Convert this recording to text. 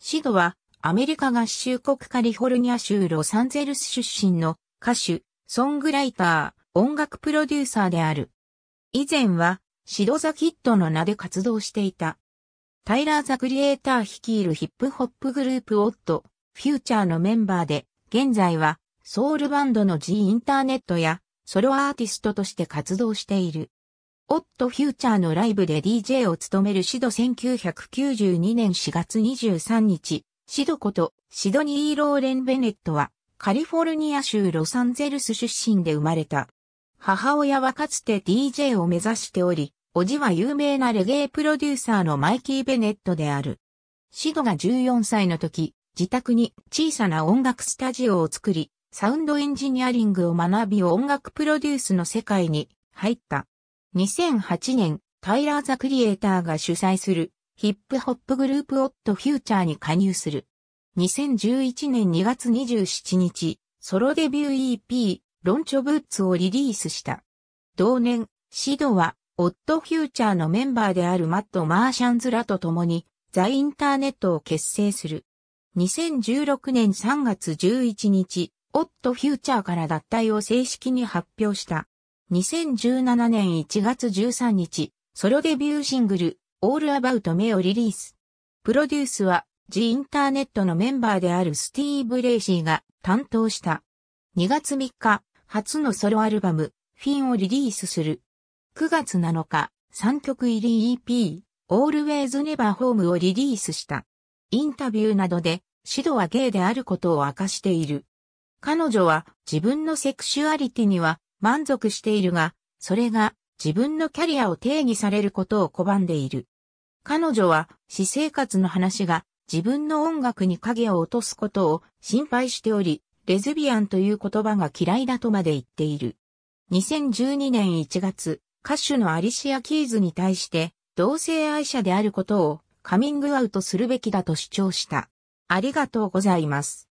シドは、アメリカ合衆国カリフォルニア州ロサンゼルス出身の歌手、ソングライター、音楽プロデューサーである。以前は、シドザ・キッドの名で活動していた。タイラー・ザ・クリエイター率いるヒップホップグループオット、フューチャーのメンバーで、現在は、ソウルバンドの G インターネットや、ソロアーティストとして活動している。オット・フューチャーのライブで DJ を務めるシド1992年4月23日、シドことシドニー・ローレン・ベネットはカリフォルニア州ロサンゼルス出身で生まれた。母親はかつて DJ を目指しており、おじは有名なレゲエプロデューサーのマイキー・ベネットである。シドが14歳の時、自宅に小さな音楽スタジオを作り、サウンドエンジニアリングを学び音楽プロデュースの世界に入った。2008年、タイラー・ザ・クリエイターが主催するヒップホップグループオット・フューチャーに加入する。2011年2月27日、ソロデビュー EP、ロンチョブーツをリリースした。同年、シドは、オット・フューチャーのメンバーであるマット・マーシャンズらと共に、ザ・インターネットを結成する。2016年3月11日、オット・フューチャーから脱退を正式に発表した。2017年1月13日、ソロデビューシングル、All About Me をリリース。プロデュースは、ジ・インターネットのメンバーであるスティーブ・レイシーが担当した。2月3日、初のソロアルバム、フィンをリリースする。9月7日、3曲入り EP、Always Never Home をリリースした。インタビューなどで、シドはゲイであることを明かしている。彼女は自分のセクシュアリティには満足しているが、それが自分のキャリアを定義されることを拒んでいる。彼女は私生活の話が自分の音楽に影を落とすことを心配しており、レズビアンという言葉が嫌いだとまで言っている。2012年1月、歌手のアリシア・キーズに対して同性愛者であることをカミングアウトするべきだと主張した。ありがとうございます。